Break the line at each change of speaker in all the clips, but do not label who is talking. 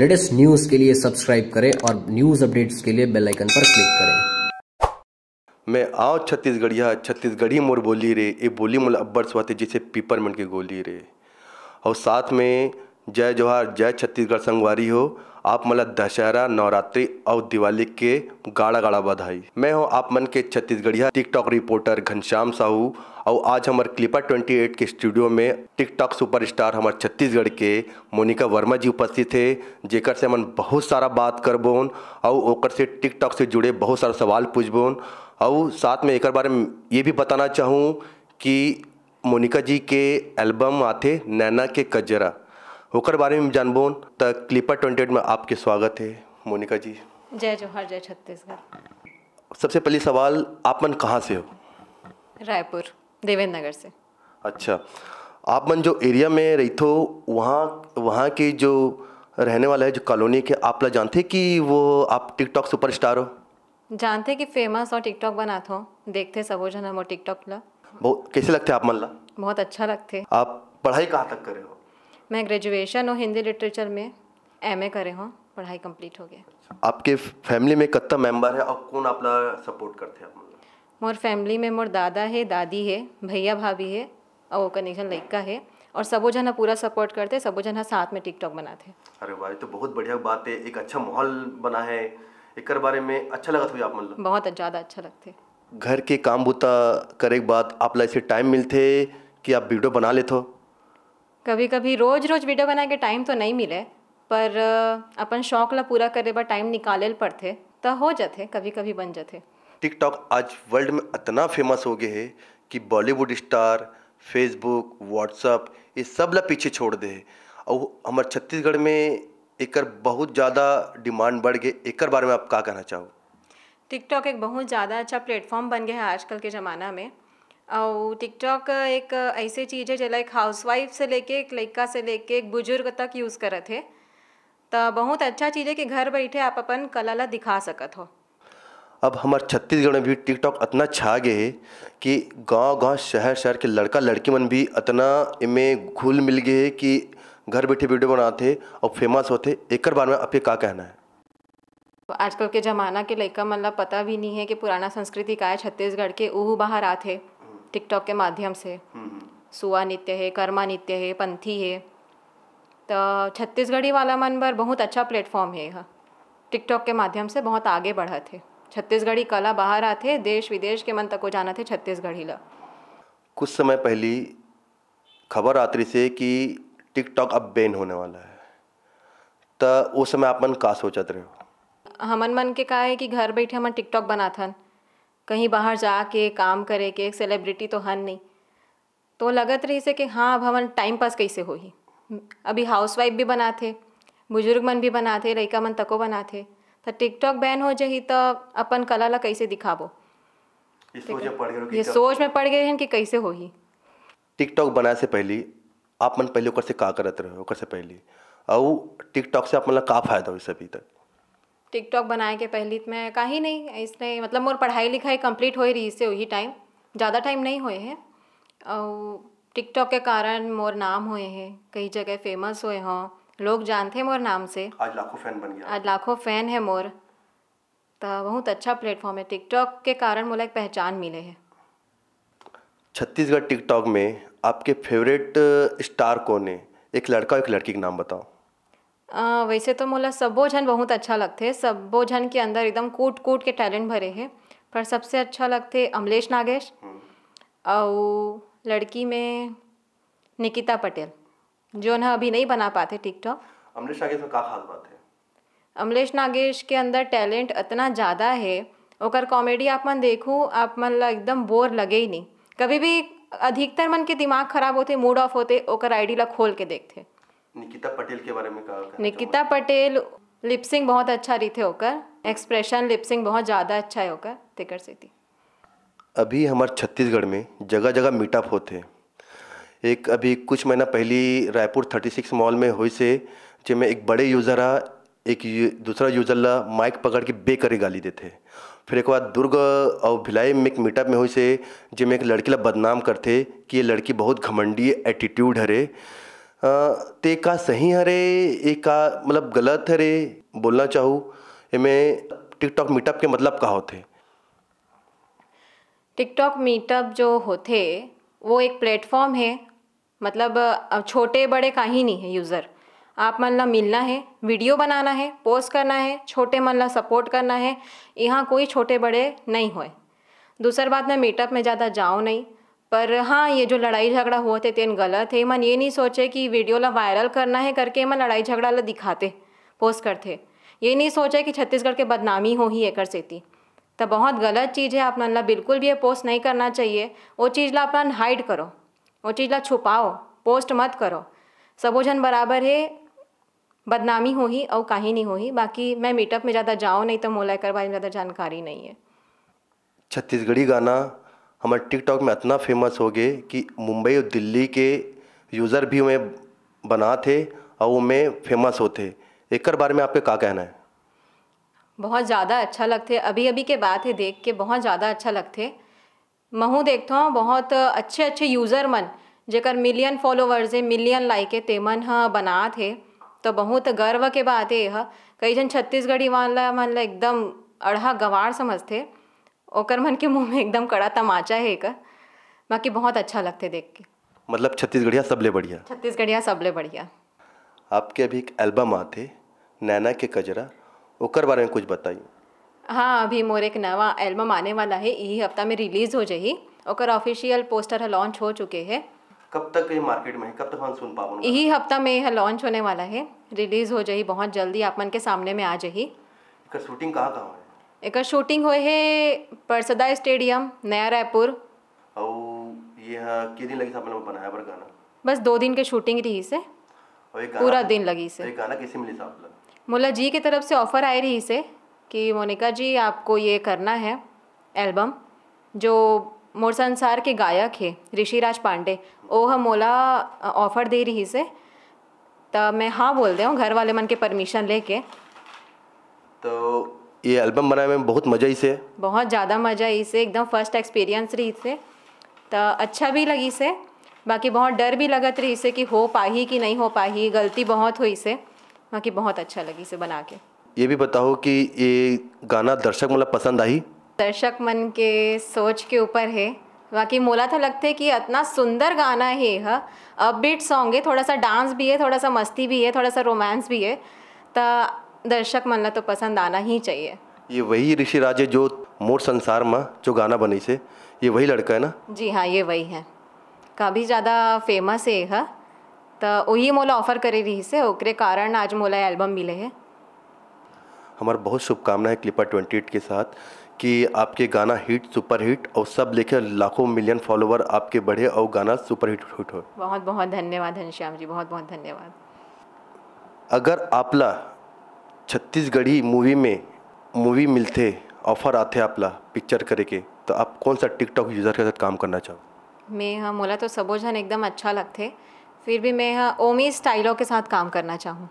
Latest news के लिए subscribe करें और न्यूज़ अपडेट्स के लिए बेल आइकन पर क्लिक करें मैं आओ छत्तीसगढ़िया छत्तीसगढ़ी मोर बोली रे ये बोली मोल अब्बर अब्बड़ जिसे पीपर पीपरमेंट के गोली रे और साथ में जय जवाहर जय छत्तीसगढ़ संगवारी हो आप मला दशहरा नवरात्रि और दिवाली के गाढ़ा गाढ़ा बधाई मैं हूँ आप मन के छत्तीसगढ़िया टिकटॉक रिपोर्टर घनश्याम साहू और आज हमारे क्लिपा 28 के स्टूडियो में टिकटॉक सुपरस्टार हमारे छत्तीसगढ़ के मोनिका वर्मा जी उपस्थित है जेकर से हम बहुत सारा बात करबोन और ओकर से टिकटॉक से जुड़े बहुत सारा सवाल पूछबोन और साथ में एक बारे में ये भी बताना चाहूँ कि मोनिका जी के एल्बम आते नैना के कजरा होकर बारे में जानबोन तक क्लिपर ट्वेंटी में आपके स्वागत है मोनिका जी
जय जोहर जय छत्तीसगढ़
सबसे पहली सवाल आप मन कहाँ से हो
रायपुर देवेंद्र नगर से
अच्छा आप मन जो एरिया में रही थो वहाँ वहाँ के जो रहने वाला है जो कॉलोनी के आप लोग जानते कि वो आप टिकटॉक सुपरस्टार हो
जानते कि फेमस और टिकटॉक बना थो देखते सबो जन हम टिकटॉक ला
बहुत कैसे लगते आप मन ला
बहुत अच्छा लगते आप
पढ़ाई कहाँ तक करे हो
मैं ग्रेजुएशन और हिंदी लिटरेचर में एम ए करे हूँ पढ़ाई कंप्लीट हो गया
आपके फैमिली में कत्ता मेंबर है और कौन आप सपोर्ट करते हैं मतलब?
मोर फैमिली में मोर दादा है दादी है भैया भाभी है और वो कनेक्शन लड़का है और सबो जन पूरा सपोर्ट करते सबो जन हाँ साथ में टिकटॉक बनाते
अरे भाई तो बहुत बढ़िया बात है एक अच्छा माहौल बना है एक बारे में अच्छा लगा था आप मतलब
बहुत अच्छा, ज़्यादा अच्छा लगते
घर के काम बूता करे बात आप ला टाइम मिलते कि आप वीडियो बना लेते हो
कभी कभी रोज़ रोज़ वीडियो बनाए के टाइम तो नहीं मिले पर अपन शौक ला पूरा करे बार टाइम निकाले पड़ते तो हो जाते कभी कभी बन जाते
टिकटॉक आज वर्ल्ड में इतना फेमस हो गए है कि बॉलीवुड स्टार फेसबुक व्हाट्सअप ये सब ला पीछे छोड़ दे और हमारे छत्तीसगढ़ में एक बहुत ज़्यादा डिमांड बढ़ गए एक बारे में आप क्या कहना चाहो
टिकटॉक एक बहुत ज़्यादा अच्छा प्लेटफॉर्म बन गया है आजकल के ज़माना में और टिकटॉक एक ऐसी चीज़ है जो लाइक वाइफ से लेके एक लड़का से लेके एक बुजुर्ग तक यूज़ करे थे तो बहुत अच्छा चीज़ है कि घर बैठे आप अपन कला ला दिखा सकत हो
अब हमारे छत्तीसगढ़ में भी टिकटॉक इतना छा गए है कि गांव गांव शहर शहर के लड़का लड़की मन भी इतना इनमें घुल मिल गए है कि घर बैठे वीडियो बनाते और फेमस होते एक बारे में आपके क्या कहना है
तो आजकल के ज़माना के लड़का मन पता भी नहीं है कि पुराना संस्कृति का है छत्तीसगढ़ के ऊ बाहर आते टिकटॉक के माध्यम से हम्म, हम्म। सुआ नृत्य है कर्मा नृत्य है पंथी है तो छत्तीसगढ़ी वाला मन पर बहुत अच्छा प्लेटफॉर्म है यह टिकटॉक के माध्यम से बहुत आगे बढ़ा थे छत्तीसगढ़ी कला बाहर आते देश विदेश के मन तक को जाना थे छत्तीसगढ़ी ला
कुछ समय पहले खबर आती से कि टिकटॉक अब बैन होने वाला है तो उस समय आप मन का सोचते रहे हो
हमन मन के कहा है कि घर बैठे हम टिकटॉक बना था कहीं बाहर जाके काम करे के सेलिब्रिटी तो हन नहीं तो लगत रही से कि हाँ अब हमन टाइम पास कैसे हो ही अभी हाउस वाइफ भी थे बुजुर्ग मन भी थे लड़का मन तको बनाते तो टिकटॉक बैन हो जाही तो अपन कला ला कैसे दिखाबो
ये सोच
में पड़ गए हैं कि कैसे हो ही
टिकटॉक बनाए से पहले आप मन पहले से का करते रहे से पहले और टिकटॉक से आप मतलब का फायदा हुई सभी तक
टिकटॉक बनाए के पहली तो मैं का ही नहीं इसने मतलब मोर पढ़ाई लिखाई कंप्लीट हो रही से वही टाइम ज़्यादा टाइम नहीं हुए है और टिकटॉक के कारण मोर नाम हुए हैं कई जगह फेमस हुए हों लोग जानते हैं मोर नाम से आज लाखों फैन बन गया आज लाखों फैन है मोर तो बहुत अच्छा प्लेटफॉर्म है टिकटॉक के कारण मोला एक पहचान मिले है
छत्तीसगढ़ टिकटॉक में आपके फेवरेट स्टार कौन है एक लड़का और एक लड़की का नाम बताओ
वैसे तो मोला सबो झन बहुत अच्छा लगते सबो झन के अंदर एकदम कूट कूट के टैलेंट भरे हैं पर सबसे अच्छा लगते अमलेश नागेश और लड़की में निकिता पटेल जो ना अभी नहीं बना पाते टिकटॉक
अमलेश नागेश में का खास बात है
अमलेश नागेश के अंदर टैलेंट इतना ज़्यादा है और कॉमेडी आप मन देखूँ आप मन ला एकदम बोर लगे ही नहीं कभी भी अधिकतर मन के दिमाग खराब होते मूड ऑफ होते ओकर आईडी ला खोल के देखते
निकिता पटेल के बारे में कहा
निकिता पटेल लिपसिंग बहुत अच्छा रही थे होकर एक्सप्रेशन लिपसिंग बहुत ज़्यादा अच्छा है होकर तिकर से थी
अभी हमारे छत्तीसगढ़ में जगह जगह मीटअप होते हैं एक अभी कुछ महीना पहली रायपुर 36 मॉल में हुई से जिसमें एक बड़े यूज़र आ एक दूसरा यूज़र ला माइक पकड़ के बेकर गाली देते फिर एक बार दुर्ग और भिलाई में एक मीटअप में हुई से जिसमें एक लड़की ला बदनाम करते कि ये लड़की बहुत घमंडी एटीट्यूड हरे ते का सही हरे एक का मतलब गलत हरे बोलना चाहूँ इमें टिकटॉक मीटअप के मतलब का होते
टिकटॉक मीटअप जो होते वो एक प्लेटफॉर्म है मतलब छोटे बड़े का ही नहीं है यूज़र आप मन ला मिलना है वीडियो बनाना है पोस्ट करना है छोटे मन ला सपोर्ट करना है यहाँ कोई छोटे बड़े नहीं होए दूसर बात मैं मीटअप में ज़्यादा जाऊँ नहीं पर हाँ ये जो लड़ाई झगड़ा हुआ थे तेन गलत है मन ये नहीं सोचे कि वीडियो ला वायरल करना है करके मन लड़ाई झगड़ा ला दिखाते पोस्ट करते ये नहीं सोचे कि छत्तीसगढ़ के बदनामी हो ही एकर सेती तो बहुत गलत चीज़ है अपना ला बिल्कुल भी ये पोस्ट नहीं करना चाहिए वो चीज़ ला अपना हाइड करो वो चीज़ ला छुपाओ पोस्ट मत करो सबो जन बराबर है बदनामी हो ही और कहीं नहीं हो ही बाकी मैं मीटअप में ज़्यादा जाऊँ नहीं तो मोला एक बारे में ज़्यादा जानकारी नहीं है
छत्तीसगढ़ी गाना हमारे टिकटॉक में इतना फेमस हो गए कि मुंबई और दिल्ली के यूज़र भी हमें बना थे और वो में फेमस होते एक बारे में आपके क्या कहना है
बहुत ज़्यादा अच्छा लगते अभी अभी के बात है देख के बहुत ज़्यादा अच्छा लगते महू देखता हूँ बहुत अच्छे अच्छे यूज़र मन जेकर मिलियन फॉलोवर्स है मिलियन लाइक है तेमन ह हाँ बना थे तो बहुत गर्व के बात है यह कई जन छत्तीसगढ़ी वाला मन एकदम अढ़ा गवार समझते ओकर मन के मुंह में एकदम कड़ा तमाचा है का बाकी बहुत अच्छा लगते देख के
मतलब छत्तीसगढ़िया सबले बढ़िया
छत्तीसगढ़िया सबले बढ़िया
आपके अभी एक एल्बम आते नैना के कजरा ओकर बारे में कुछ बताइए
हाँ अभी मोर एक नवा एल्बम आने वाला है यही हफ्ता में रिलीज हो जाएगी ओकर ऑफिशियल पोस्टर है लॉन्च हो चुके हैं कब
तक ये मार्केट में है कब तक हम सुन पावन यही
हफ्ता में यह लॉन्च होने वाला है रिलीज हो जाएगी बहुत जल्दी आप मन के सामने में आ जाएगी इसका
शूटिंग कहाँ कहाँ है
एक शूटिंग हुए है परसदा स्टेडियम नया रायपुर
और यह के दिन लगी अपन बनाया पर गाना
बस दो दिन के शूटिंग रही से
पूरा दिन लगी से गाना कैसे मिली साहब
मोला मतलब? जी की तरफ से ऑफर आई रही से कि मोनिका जी आपको ये करना है एल्बम जो मोर संसार के गायक है ऋषिराज पांडे वो हम मोला ऑफर दे रही से तब मैं हाँ बोल दे हूँ घर वाले मन के परमिशन लेके
तो ये एल्बम बनाए में बहुत मजा ही से
बहुत ज़्यादा मजा इसे एकदम फर्स्ट एक्सपीरियंस रही इसे तो अच्छा भी लगी इसे बाकी बहुत डर भी लगत रही इसे कि हो पाही कि नहीं हो पाही गलती बहुत हुई इसे बाकी बहुत अच्छा लगी इसे बना के
ये भी बताओ कि ये गाना दर्शक मतलब पसंद आई
दर्शक मन के सोच के ऊपर है बाकी मोला था तो लगते कि इतना सुंदर गाना है यह अपबीट सॉन्ग है थोड़ा सा डांस भी है थोड़ा सा मस्ती भी है थोड़ा सा रोमांस भी है तो दर्शक मन तो पसंद आना ही चाहिए
ये वही ऋषि राजे जो मोर संसार में जो गाना बनी से ये वही लड़का है ना
जी हाँ ये वही है काफ़ी ज़्यादा फेमस है यह तो वही मोला ऑफर करे रही से ओकरे कारण आज मोला एल्बम मिले है
हमारा बहुत शुभकामना है क्लिपर ट्वेंटी एट के साथ कि आपके गाना हिट सुपर हिट और सब लेकर लाखों मिलियन फॉलोवर आपके बढ़े और गाना सुपर हिट हिट हो
बहुत बहुत धन्यवाद घनश्याम जी बहुत बहुत धन्यवाद
अगर आपला छत्तीसगढ़ी मूवी में मूवी मिलते ऑफर आते आपला पिक्चर करे के तो आप कौन सा टिकटॉक यूज़र के साथ काम करना चाहो
मैं हाँ मोला तो सबो जन एकदम अच्छा लगते फिर भी मैं हाँ ओमी स्टाइलों के साथ काम करना चाहूँ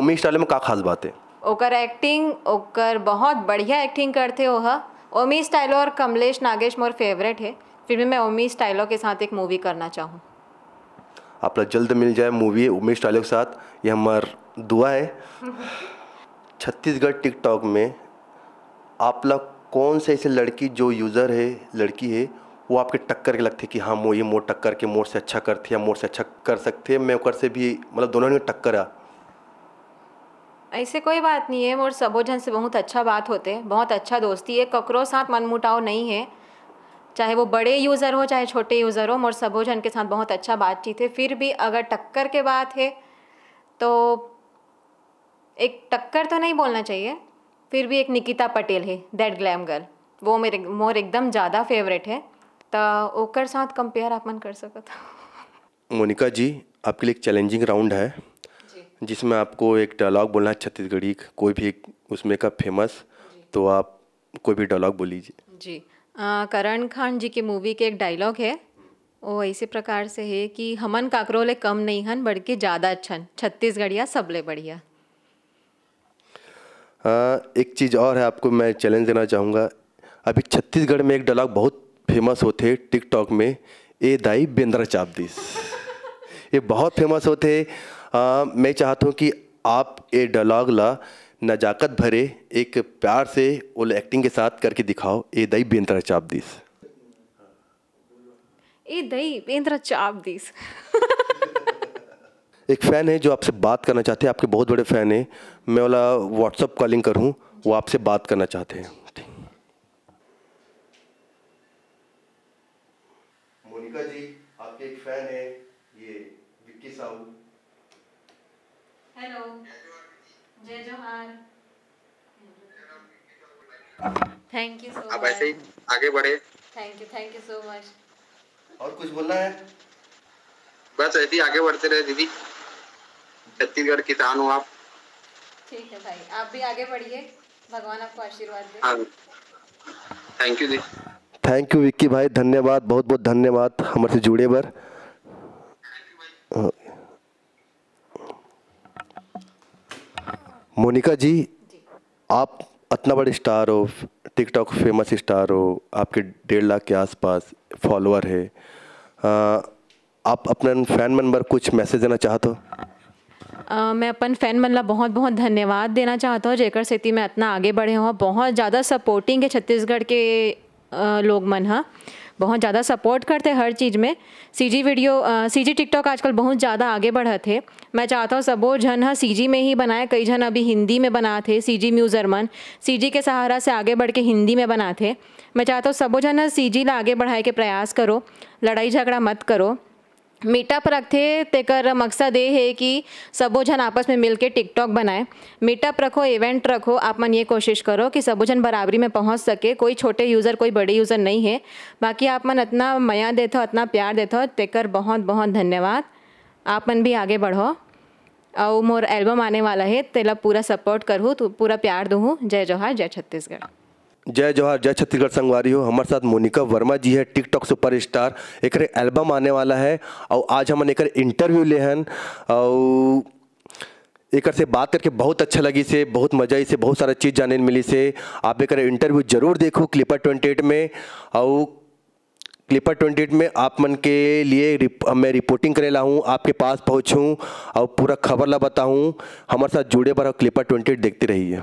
ओमी स्टाइलो में का खास बात है
ओकर एक्टिंग ओकर बहुत बढ़िया एक्टिंग करते हो हा ओमी स्टाइलो और कमलेश नागेश मोर फेवरेट है फिर भी मैं ओमी स्टाइलो के साथ एक मूवी करना चाहूँ
आप जल्द मिल जाए मूवी उमेश स्टाइलो के साथ ये हमार दुआ है छत्तीसगढ़ टिकटॉक में आप लोग कौन से ऐसे लड़की जो यूज़र है लड़की है वो आपके टक्कर के लगते कि हाँ मो ये मोर टक्कर के मोर से अच्छा करते या मोर से अच्छा कर सकते हैं मैं ओकर से भी मतलब दोनों ने टक्कर आ
ऐसे कोई बात नहीं है मोर सबो जन से बहुत अच्छा बात होते बहुत अच्छा दोस्ती है ककरो साथ मनमुटाव नहीं है चाहे वो बड़े यूज़र हो चाहे छोटे यूज़र हो मोर सबो जन के साथ बहुत अच्छा बातचीत है फिर भी अगर टक्कर के बात है तो एक टक्कर तो नहीं बोलना चाहिए फिर भी एक निकिता पटेल है दैट ग्लैम गर्ल वो मेरे मोर एकदम ज़्यादा फेवरेट है तो ओकर साथ कंपेयर आप मन कर सको
मोनिका जी आपके लिए एक चैलेंजिंग राउंड है जिसमें आपको एक डायलॉग बोलना है छत्तीसगढ़ी कोई भी एक उसमें का फेमस तो आप कोई भी डायलॉग बोल लीजिए
जी करण खान जी की मूवी के एक डायलॉग है वो इसी प्रकार से है कि हमन काकरोले कम नहीं हन के ज़्यादा अच्छा छत्तीसगढ़िया सबले बढ़िया
हाँ, एक चीज़ और है आपको मैं चैलेंज देना चाहूँगा अभी छत्तीसगढ़ में एक डायलॉग बहुत फेमस होते टिकटॉक में ए दाई बेंद्रा चापदीस ये बहुत फेमस होते आ, मैं चाहता हूँ कि आप ये डायलॉग ला नजाकत भरे एक प्यार से ओल एक्टिंग के साथ करके दिखाओ ए दई बेंद्रा चापदीस
ए दई बेंद्रा चापदीस
एक फ़ैन है जो आपसे बात करना चाहते हैं आपके बहुत बड़े फ़ैन हैं मैं वाला व्हाट्सअप कॉलिंग करूँ वो आपसे बात करना चाहते हैं मोनिका जी आपके एक फ़ैन है ये विक्की साहू
हेलो जय जोहार थैंक यू सो ऐसे ही आगे बढ़े thank you thank you so much
और कुछ बोलना है बस ऐसे ही आगे बढ़ते रहे दीदी छत्तीसगढ़ किसान हूँ आप
ठीक है भाई आप भी आगे बढ़िए भगवान आपको आशीर्वाद दे हाँ
थैंक यू जी थैंक यू विक्की भाई धन्यवाद बहुत बहुत धन्यवाद हमारे से जुड़े पर मोनिका जी, जी आप इतना बड़े स्टार हो टिकटॉक फेमस स्टार हो आपके डेढ़ लाख के आसपास फॉलोअर है आ, आप अपने फैन मेंबर कुछ मैसेज देना चाहते हो
मैं अपन फ़ैन मनला बहुत बहुत धन्यवाद देना चाहता हूँ जेकर सेती मैं इतना आगे बढ़े हूँ बहुत ज़्यादा सपोर्टिंग है छत्तीसगढ़ के आ, लोग मन हाँ बहुत ज़्यादा सपोर्ट करते हर चीज़ में सी जी वीडियो सी जी टिकटॉक आजकल बहुत ज़्यादा आगे बढ़ा थे मैं चाहता हूँ सबो जन हाँ सी जी में ही बनाए कई जन अभी हिंदी में थे सी जी म्यूज़र मन सी जी के सहारा से आगे बढ़ के हिंदी में बना थे मैं चाहता हूँ सबो जन हाँ सी जी ला आगे बढ़ाए के प्रयास करो लड़ाई झगड़ा मत करो मीटअप रखते तेकर मकसद ये है कि सबो जन आपस में मिलके टिकटॉक बनाए मीटअप रखो इवेंट रखो आप मन ये कोशिश करो कि सबो जन बराबरी में पहुंच सके कोई छोटे यूज़र कोई बड़े यूज़र नहीं है बाकी आप मन इतना मया देते हो इतना प्यार देते हो तेकर बहुत बहुत धन्यवाद आप मन भी आगे बढ़ो और मोर एल्बम आने वाला है तेला पूरा सपोर्ट करूँ तो पूरा प्यार दूँ जय जवाहर जय छत्तीसगढ़
जय जवाहर जय छत्तीसगढ़ संगवारी हो हमारे साथ मोनिका वर्मा जी है टिकटॉक सुपर स्टार एक एल्बम आने वाला है और आज हम एक इंटरव्यू ले हन और एक से बात करके बहुत अच्छा लगी से बहुत मजा आई से बहुत सारा चीज़ जानने मिली से आप एक इंटरव्यू जरूर देखो क्लिपर ट्वेंटी एट में और क्लिपर ट्वेंटी एट में आप मन के लिए रिप, मैं रिपोर्टिंग करे ला हूँ आपके पास पहुँचूँ और पूरा खबर ला बताऊँ हमारे साथ जुड़े पर और क्लिपर ट्वेंटी एट देखते रहिए